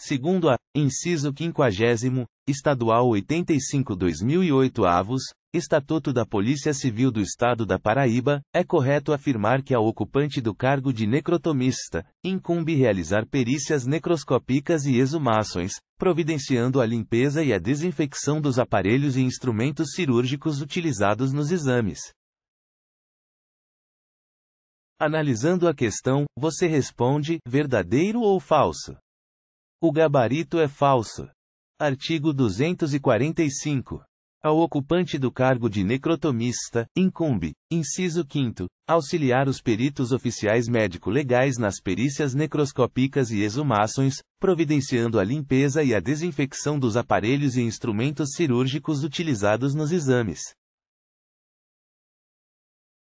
Segundo a, inciso 50, Estadual 85-2008 avos, Estatuto da Polícia Civil do Estado da Paraíba, é correto afirmar que ao ocupante do cargo de necrotomista, incumbe realizar perícias necroscópicas e exumações, providenciando a limpeza e a desinfecção dos aparelhos e instrumentos cirúrgicos utilizados nos exames. Analisando a questão, você responde verdadeiro ou falso? O gabarito é falso. Artigo 245. Ao ocupante do cargo de necrotomista, incumbe, inciso 5, auxiliar os peritos oficiais médico-legais nas perícias necroscópicas e exumações, providenciando a limpeza e a desinfecção dos aparelhos e instrumentos cirúrgicos utilizados nos exames.